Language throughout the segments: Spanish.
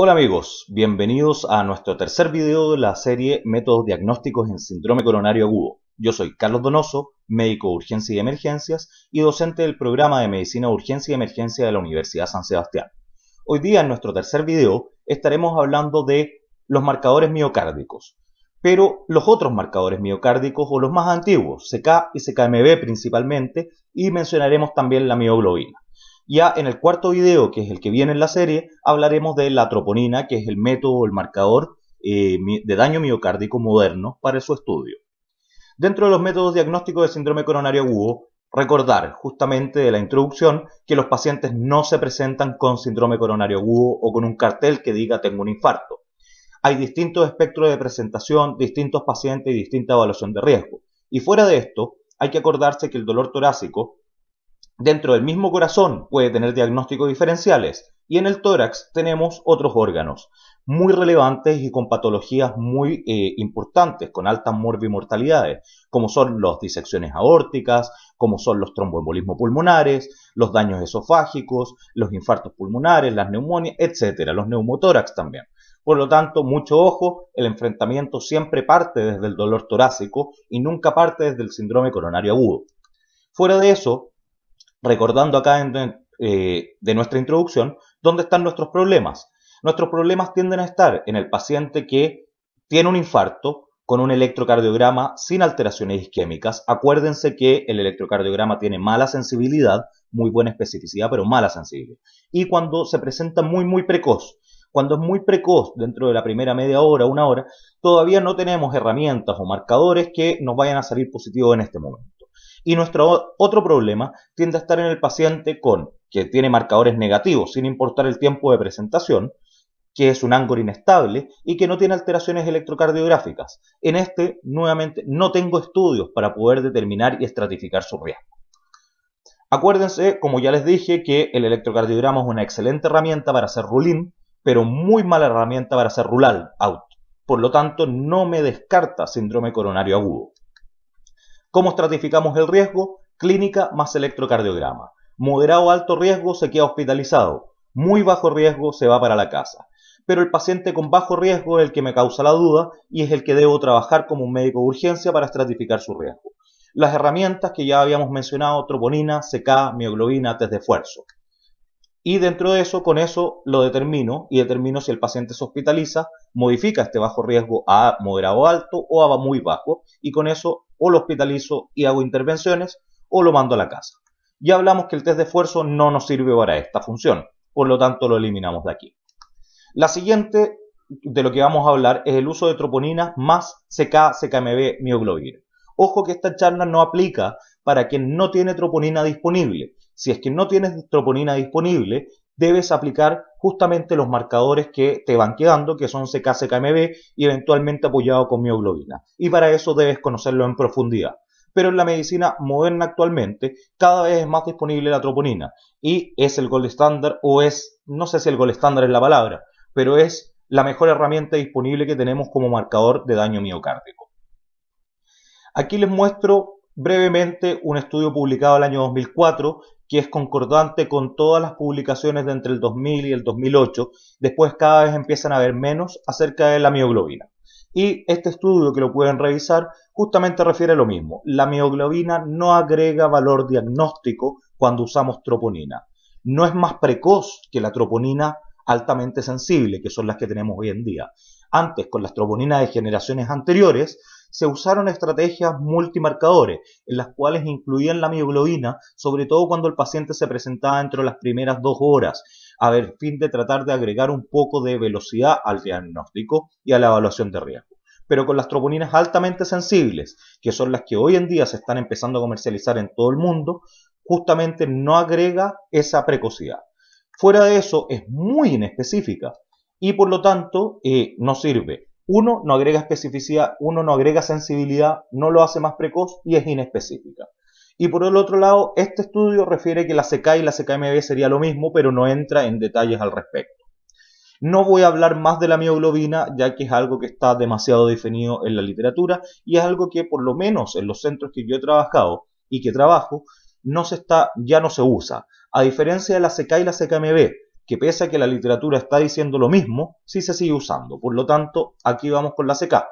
Hola amigos, bienvenidos a nuestro tercer video de la serie Métodos Diagnósticos en Síndrome Coronario Agudo. Yo soy Carlos Donoso, médico de urgencia y emergencias y docente del programa de Medicina de Urgencia y Emergencia de la Universidad San Sebastián. Hoy día en nuestro tercer video estaremos hablando de los marcadores miocárdicos, pero los otros marcadores miocárdicos o los más antiguos, CK y CKMB principalmente, y mencionaremos también la mioglobina. Ya en el cuarto video, que es el que viene en la serie, hablaremos de la troponina, que es el método, el marcador eh, de daño miocárdico moderno para su estudio. Dentro de los métodos diagnósticos de síndrome coronario agudo, recordar justamente de la introducción que los pacientes no se presentan con síndrome coronario agudo o con un cartel que diga tengo un infarto. Hay distintos espectros de presentación, distintos pacientes y distinta evaluación de riesgo. Y fuera de esto, hay que acordarse que el dolor torácico Dentro del mismo corazón puede tener diagnósticos diferenciales y en el tórax tenemos otros órganos muy relevantes y con patologías muy eh, importantes, con altas morbimortalidades, como son las disecciones aórticas, como son los tromboembolismos pulmonares, los daños esofágicos, los infartos pulmonares, las neumonías, etcétera, los neumotórax también. Por lo tanto, mucho ojo, el enfrentamiento siempre parte desde el dolor torácico y nunca parte desde el síndrome coronario agudo. Fuera de eso, recordando acá eh, de nuestra introducción dónde están nuestros problemas. Nuestros problemas tienden a estar en el paciente que tiene un infarto con un electrocardiograma sin alteraciones isquémicas. Acuérdense que el electrocardiograma tiene mala sensibilidad, muy buena especificidad, pero mala sensibilidad. Y cuando se presenta muy, muy precoz. Cuando es muy precoz, dentro de la primera media hora, una hora, todavía no tenemos herramientas o marcadores que nos vayan a salir positivos en este momento. Y nuestro otro problema tiende a estar en el paciente con que tiene marcadores negativos, sin importar el tiempo de presentación, que es un ángulo inestable y que no tiene alteraciones electrocardiográficas. En este, nuevamente, no tengo estudios para poder determinar y estratificar su riesgo. Acuérdense, como ya les dije, que el electrocardiograma es una excelente herramienta para hacer ruling, pero muy mala herramienta para hacer rural out. Por lo tanto, no me descarta síndrome coronario agudo. ¿Cómo estratificamos el riesgo? Clínica más electrocardiograma. Moderado o alto riesgo se queda hospitalizado. Muy bajo riesgo se va para la casa. Pero el paciente con bajo riesgo es el que me causa la duda y es el que debo trabajar como un médico de urgencia para estratificar su riesgo. Las herramientas que ya habíamos mencionado, troponina, CK, mioglobina, test de esfuerzo. Y dentro de eso, con eso lo determino y determino si el paciente se hospitaliza, modifica este bajo riesgo a moderado alto o a muy bajo y con eso o lo hospitalizo y hago intervenciones, o lo mando a la casa. Ya hablamos que el test de esfuerzo no nos sirve para esta función, por lo tanto lo eliminamos de aquí. La siguiente de lo que vamos a hablar es el uso de troponina más CK, CKMB, mioglobina. Ojo que esta charla no aplica para quien no tiene troponina disponible. Si es que no tienes troponina disponible, debes aplicar justamente los marcadores que te van quedando, que son CK-CKMB y eventualmente apoyado con mioglobina. Y para eso debes conocerlo en profundidad. Pero en la medicina moderna actualmente cada vez es más disponible la troponina y es el gold standard o es, no sé si el gold standard es la palabra, pero es la mejor herramienta disponible que tenemos como marcador de daño miocárdico. Aquí les muestro brevemente un estudio publicado el año 2004 que es concordante con todas las publicaciones de entre el 2000 y el 2008. Después cada vez empiezan a haber menos acerca de la mioglobina. Y este estudio que lo pueden revisar justamente refiere a lo mismo. La mioglobina no agrega valor diagnóstico cuando usamos troponina. No es más precoz que la troponina altamente sensible, que son las que tenemos hoy en día. Antes, con las troponinas de generaciones anteriores, se usaron estrategias multimarcadores, en las cuales incluían la mioglobina, sobre todo cuando el paciente se presentaba dentro de las primeras dos horas, a ver, fin de tratar de agregar un poco de velocidad al diagnóstico y a la evaluación de riesgo pero con las troponinas altamente sensibles, que son las que hoy en día se están empezando a comercializar en todo el mundo, justamente no agrega esa precocidad. Fuera de eso, es muy inespecífica y por lo tanto eh, no sirve. Uno no agrega especificidad, uno no agrega sensibilidad, no lo hace más precoz y es inespecífica. Y por el otro lado, este estudio refiere que la CK y la CKMB sería lo mismo, pero no entra en detalles al respecto. No voy a hablar más de la mioglobina, ya que es algo que está demasiado definido en la literatura y es algo que por lo menos en los centros que yo he trabajado y que trabajo, no se está, ya no se usa. A diferencia de la CK y la CKMB, que pese a que la literatura está diciendo lo mismo, sí se sigue usando. Por lo tanto, aquí vamos con la CK.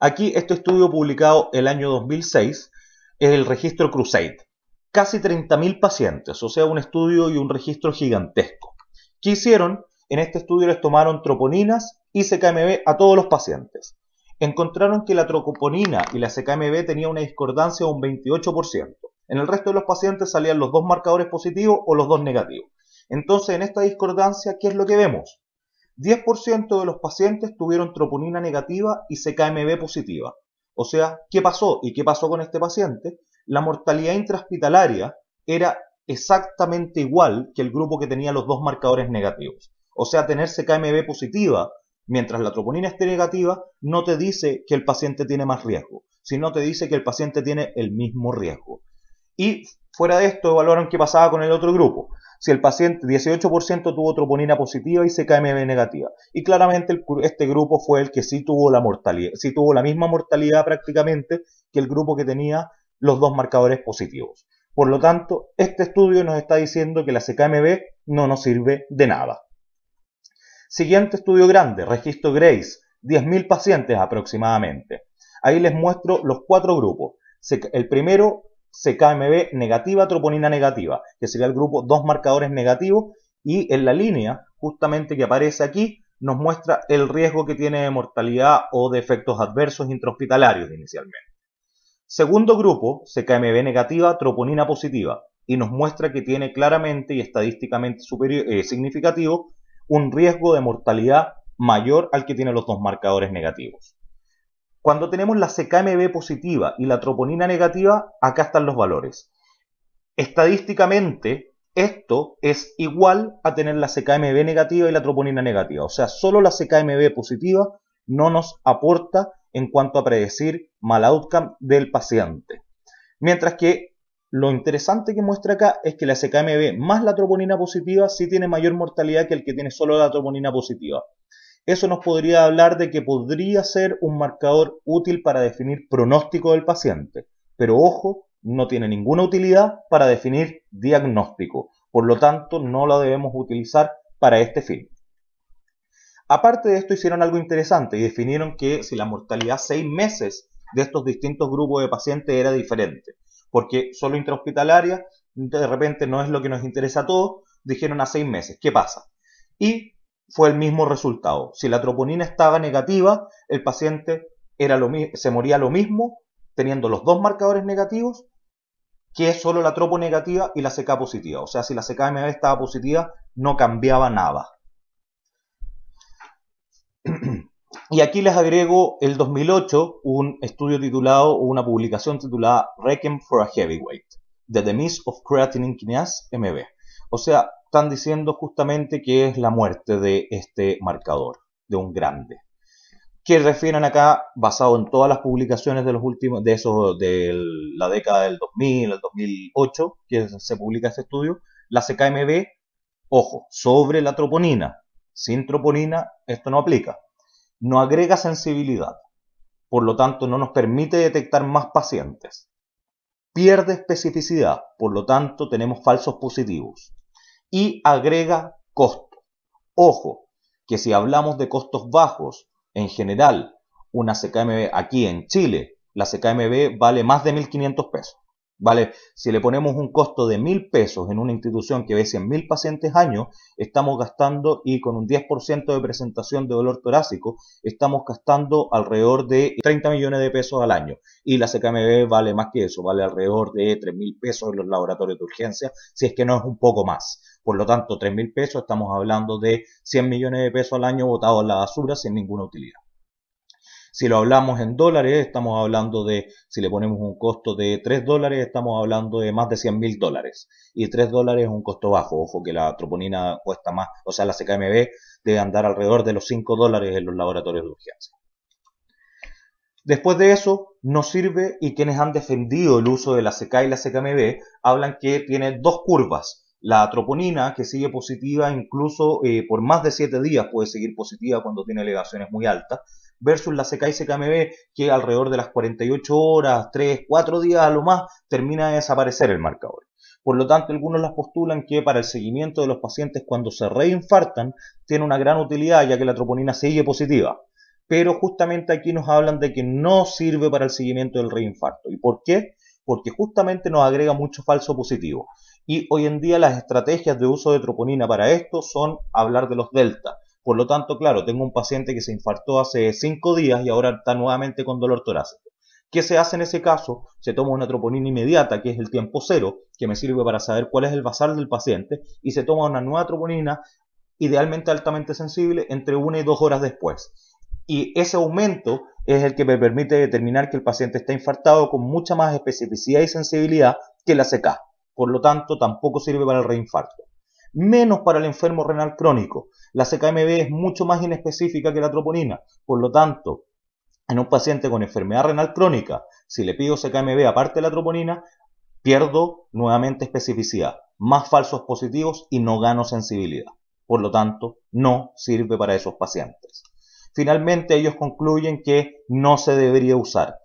Aquí este estudio publicado el año 2006 es el registro Crusade. Casi 30.000 pacientes, o sea, un estudio y un registro gigantesco. ¿Qué hicieron? En este estudio les tomaron troponinas y CKMB a todos los pacientes. Encontraron que la troponina y la CKMB tenían una discordancia de un 28%. En el resto de los pacientes salían los dos marcadores positivos o los dos negativos. Entonces, en esta discordancia, ¿qué es lo que vemos? 10% de los pacientes tuvieron troponina negativa y CKMB positiva. O sea, ¿qué pasó y qué pasó con este paciente? La mortalidad intrahospitalaria era exactamente igual que el grupo que tenía los dos marcadores negativos. O sea, tener CKMB positiva mientras la troponina esté negativa no te dice que el paciente tiene más riesgo, sino te dice que el paciente tiene el mismo riesgo. Y Fuera de esto, evaluaron qué pasaba con el otro grupo. Si el paciente, 18% tuvo troponina positiva y CKMB negativa. Y claramente este grupo fue el que sí tuvo la mortalidad, sí tuvo la misma mortalidad prácticamente que el grupo que tenía los dos marcadores positivos. Por lo tanto, este estudio nos está diciendo que la CKMB no nos sirve de nada. Siguiente estudio grande, registro GRACE, 10.000 pacientes aproximadamente. Ahí les muestro los cuatro grupos. El primero CKMB negativa, troponina negativa, que sería el grupo dos marcadores negativos y en la línea justamente que aparece aquí nos muestra el riesgo que tiene de mortalidad o de efectos adversos intrahospitalarios inicialmente. Segundo grupo, CKMB negativa, troponina positiva, y nos muestra que tiene claramente y estadísticamente eh, significativo un riesgo de mortalidad mayor al que tienen los dos marcadores negativos. Cuando tenemos la CKMB positiva y la troponina negativa, acá están los valores. Estadísticamente, esto es igual a tener la CKMB negativa y la troponina negativa. O sea, solo la CKMB positiva no nos aporta en cuanto a predecir mal outcome del paciente. Mientras que lo interesante que muestra acá es que la CKMB más la troponina positiva sí tiene mayor mortalidad que el que tiene solo la troponina positiva eso nos podría hablar de que podría ser un marcador útil para definir pronóstico del paciente. Pero ojo, no tiene ninguna utilidad para definir diagnóstico. Por lo tanto, no lo debemos utilizar para este fin. Aparte de esto, hicieron algo interesante y definieron que si la mortalidad seis meses de estos distintos grupos de pacientes era diferente, porque solo intrahospitalaria de repente no es lo que nos interesa a todos, dijeron a seis meses. ¿Qué pasa? Y fue el mismo resultado. Si la troponina estaba negativa, el paciente era lo, se moría lo mismo teniendo los dos marcadores negativos que es solo la tropo negativa y la CK positiva. O sea, si la CKMB estaba positiva, no cambiaba nada. Y aquí les agrego el 2008, un estudio titulado, o una publicación titulada Reckon for a Heavyweight, The Demise of Creatinine Kinase MB. O sea, están diciendo justamente que es la muerte de este marcador, de un grande. ¿Qué refieren acá, basado en todas las publicaciones de los últimos, de esos, de la década del 2000, el 2008, que se publica este estudio, la CKMB, ojo, sobre la troponina. Sin troponina, esto no aplica. No agrega sensibilidad. Por lo tanto, no nos permite detectar más pacientes. Pierde especificidad. Por lo tanto, tenemos falsos positivos y agrega costo. Ojo, que si hablamos de costos bajos en general, una CKMB aquí en Chile, la CKMB vale más de 1.500 pesos. ¿Vale? Si le ponemos un costo de 1.000 pesos en una institución que ve 100.000 pacientes año, estamos gastando y con un 10% de presentación de dolor torácico, estamos gastando alrededor de 30 millones de pesos al año. Y la CKMB vale más que eso, vale alrededor de 3.000 pesos en los laboratorios de urgencia, si es que no es un poco más. Por lo tanto, 3 mil pesos, estamos hablando de 100 millones de pesos al año botados a la basura sin ninguna utilidad. Si lo hablamos en dólares, estamos hablando de, si le ponemos un costo de 3 dólares, estamos hablando de más de 100 mil dólares. Y 3 dólares es un costo bajo. Ojo que la troponina cuesta más, o sea, la CKMB debe andar alrededor de los 5 dólares en los laboratorios de urgencia. Después de eso, no sirve y quienes han defendido el uso de la CK y la CKMB hablan que tiene dos curvas. La troponina, que sigue positiva incluso eh, por más de 7 días, puede seguir positiva cuando tiene elevaciones muy altas, versus la y ckmb que alrededor de las 48 horas, 3, 4 días a lo más, termina de desaparecer el marcador. Por lo tanto, algunos las postulan que para el seguimiento de los pacientes cuando se reinfartan tiene una gran utilidad ya que la troponina sigue positiva. Pero justamente aquí nos hablan de que no sirve para el seguimiento del reinfarto. ¿Y por qué? Porque justamente nos agrega mucho falso positivo y hoy en día las estrategias de uso de troponina para esto son hablar de los delta. Por lo tanto, claro, tengo un paciente que se infartó hace cinco días y ahora está nuevamente con dolor torácico. ¿Qué se hace en ese caso? Se toma una troponina inmediata, que es el tiempo cero, que me sirve para saber cuál es el basal del paciente, y se toma una nueva troponina, idealmente altamente sensible, entre una y dos horas después. Y ese aumento es el que me permite determinar que el paciente está infartado con mucha más especificidad y sensibilidad que la CK por lo tanto tampoco sirve para el reinfarto. Menos para el enfermo renal crónico. La CKMB es mucho más inespecífica que la troponina, por lo tanto, en un paciente con enfermedad renal crónica, si le pido CKMB aparte de la troponina, pierdo nuevamente especificidad, más falsos positivos y no gano sensibilidad. Por lo tanto, no sirve para esos pacientes. Finalmente, ellos concluyen que no se debería usar.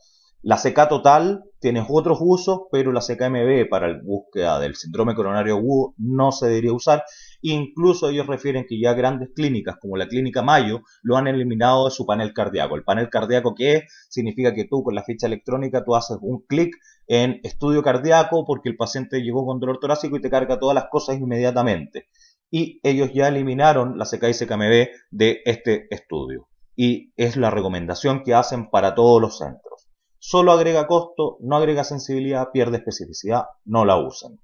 La CK total tienes otros usos, pero la CKMB para la búsqueda del síndrome coronario agudo no se debería usar. Incluso ellos refieren que ya grandes clínicas como la Clínica Mayo lo han eliminado de su panel cardíaco. El panel cardíaco que es significa que tú con la ficha electrónica tú haces un clic en estudio cardíaco porque el paciente llegó con dolor torácico y te carga todas las cosas inmediatamente. Y ellos ya eliminaron la CK y CKMB de este estudio. Y es la recomendación que hacen para todos los centros solo agrega costo, no agrega sensibilidad, pierde especificidad, no la usen.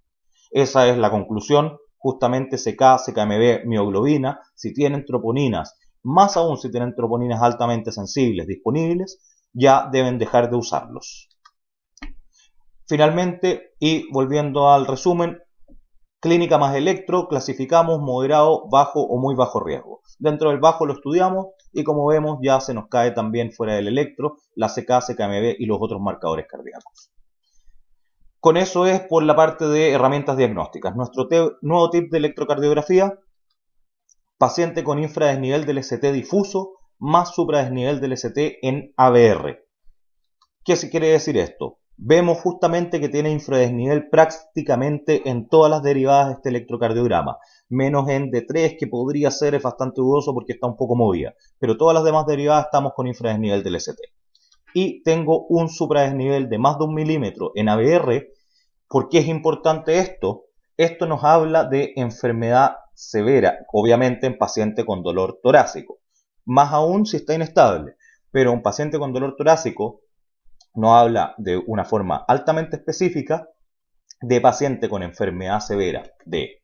Esa es la conclusión, justamente CK, CKMB, mioglobina, si tienen troponinas, más aún si tienen troponinas altamente sensibles disponibles, ya deben dejar de usarlos. Finalmente, y volviendo al resumen, clínica más electro, clasificamos moderado, bajo o muy bajo riesgo. Dentro del bajo lo estudiamos, y como vemos ya se nos cae también fuera del electro la CK, CKMB y los otros marcadores cardíacos. Con eso es por la parte de herramientas diagnósticas. Nuestro nuevo tip de electrocardiografía, paciente con infradesnivel del ST difuso más supradesnivel del ST en ABR. ¿Qué se quiere decir esto? vemos justamente que tiene infradesnivel prácticamente en todas las derivadas de este electrocardiograma, menos en D3 que podría ser bastante dudoso porque está un poco movida, pero todas las demás derivadas estamos con infradesnivel del ST. Y tengo un supradesnivel de más de un milímetro en ABR. ¿Por qué es importante esto? Esto nos habla de enfermedad severa, obviamente en paciente con dolor torácico, más aún si está inestable, pero un paciente con dolor torácico no habla de una forma altamente específica de paciente con enfermedad severa de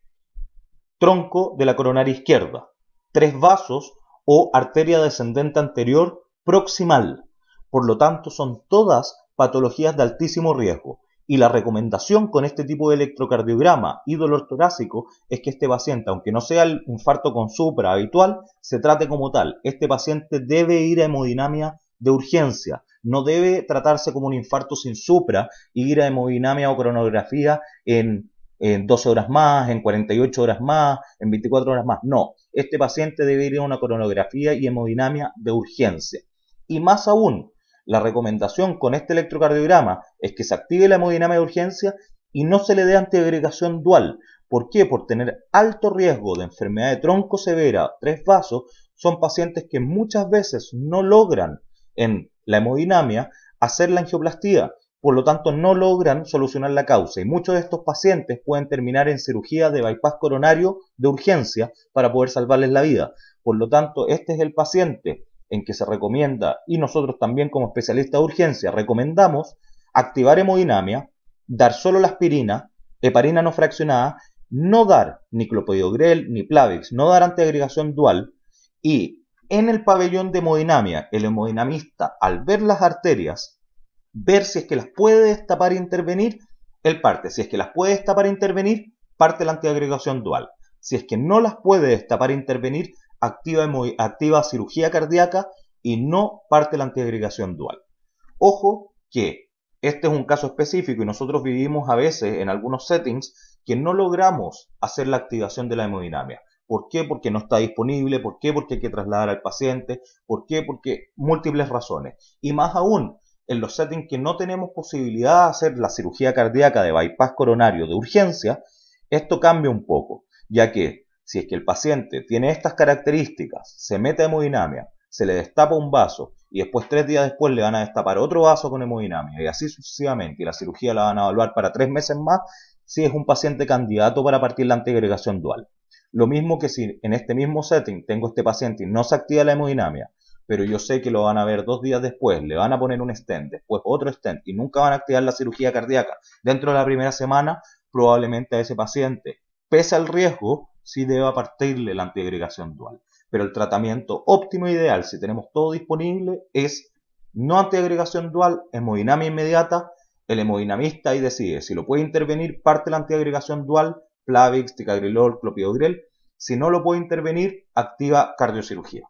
tronco de la coronaria izquierda, tres vasos o arteria descendente anterior proximal. Por lo tanto, son todas patologías de altísimo riesgo. Y la recomendación con este tipo de electrocardiograma y dolor torácico es que este paciente, aunque no sea el infarto con supra habitual, se trate como tal. Este paciente debe ir a hemodinamia de urgencia no debe tratarse como un infarto sin supra, ir a hemodinamia o cronografía en, 12 horas más, en 48 horas más, en 24 horas más. No, este paciente debe ir a una cronografía y hemodinamia de urgencia. Y más aún, la recomendación con este electrocardiograma es que se active la hemodinamia de urgencia y no se le dé antiagregación dual. ¿Por qué? Por tener alto riesgo de enfermedad de tronco severa, tres vasos, son pacientes que muchas veces no logran en la hemodinamia, hacer la angioplastía. Por lo tanto, no logran solucionar la causa y muchos de estos pacientes pueden terminar en cirugía de bypass coronario de urgencia para poder salvarles la vida. Por lo tanto, este es el paciente en que se recomienda y nosotros también como especialista de urgencia recomendamos activar hemodinamia, dar solo la aspirina, heparina no fraccionada, no dar ni ni Plavix, no dar antiagregación dual y en el pabellón de hemodinamia, el hemodinamista, al ver las arterias, ver si es que las puede destapar e intervenir, él parte. Si es que las puede destapar e intervenir, parte la antiagregación dual. Si es que no las puede destapar e intervenir, activa, activa cirugía cardíaca y no parte la antiagregación dual. Ojo que este es un caso específico y nosotros vivimos a veces en algunos settings que no logramos hacer la activación de la hemodinamia. ¿Por qué? Porque no está disponible, ¿por qué? Porque hay que trasladar al paciente, ¿por qué? Porque múltiples razones. Y más aún, en los settings que no tenemos posibilidad de hacer la cirugía cardíaca de bypass coronario de urgencia, esto cambia un poco, ya que si es que el paciente tiene estas características, se mete a hemodinamia, se le destapa un vaso y después tres días después le van a destapar otro vaso con hemodinamia y así sucesivamente y la cirugía la van a evaluar para tres meses más, si es un paciente candidato para partir la antigregación dual. Lo mismo que si en este mismo setting tengo este paciente y no se activa la hemodinamia, pero yo sé que lo van a ver dos días después, le van a poner un stent, después otro stent y nunca van a activar la cirugía cardíaca. Dentro de la primera semana, probablemente a ese paciente, pese al riesgo, sí deba partirle la antiagregación dual. Pero el tratamiento óptimo e ideal, si tenemos todo disponible, es no antiagregación dual, hemodinamia inmediata, el hemodinamista ahí decide si lo puede intervenir, parte la antiagregación dual Plavix, Ticagrilol, Clopidogrel. Si no lo puede intervenir, activa cardiocirugía.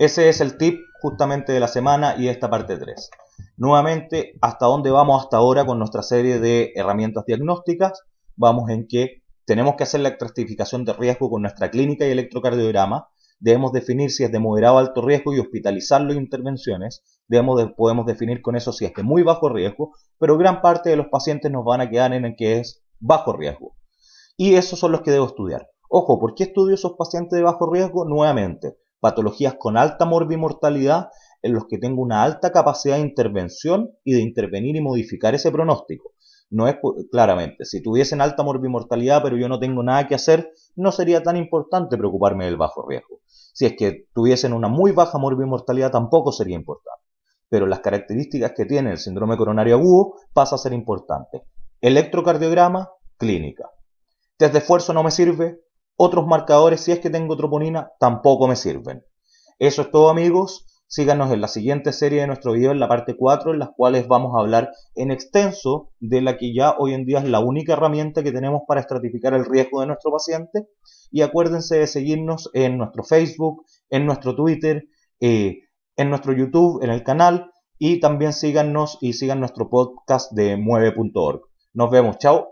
Ese es el tip justamente de la semana y esta parte 3. Nuevamente, hasta dónde vamos hasta ahora con nuestra serie de herramientas diagnósticas. Vamos en que tenemos que hacer la estratificación de riesgo con nuestra clínica y electrocardiograma. Debemos definir si es de moderado alto riesgo y hospitalizarlo en intervenciones. Debemos podemos definir con eso si es de muy bajo riesgo, pero gran parte de los pacientes nos van a quedar en el que es bajo riesgo. Y esos son los que debo estudiar. Ojo, ¿por qué estudio esos pacientes de bajo riesgo? Nuevamente, patologías con alta morbimortalidad en los que tengo una alta capacidad de intervención y de intervenir y modificar ese pronóstico. No es claramente, si tuviesen alta morbimortalidad pero yo no tengo nada que hacer, no sería tan importante preocuparme del bajo riesgo. Si es que tuviesen una muy baja morbimortalidad tampoco sería importante. Pero las características que tiene el síndrome coronario agudo pasa a ser importante. Electrocardiograma, clínica. Test de esfuerzo no me sirve. Otros marcadores, si es que tengo troponina, tampoco me sirven. Eso es todo amigos. Síganos en la siguiente serie de nuestro video, en la parte 4, en las cuales vamos a hablar en extenso de la que ya hoy en día es la única herramienta que tenemos para estratificar el riesgo de nuestro paciente. Y acuérdense de seguirnos en nuestro Facebook, en nuestro Twitter, eh, en nuestro YouTube, en el canal. Y también síganos y sigan nuestro podcast de mueve.org. Nos vemos. Chao.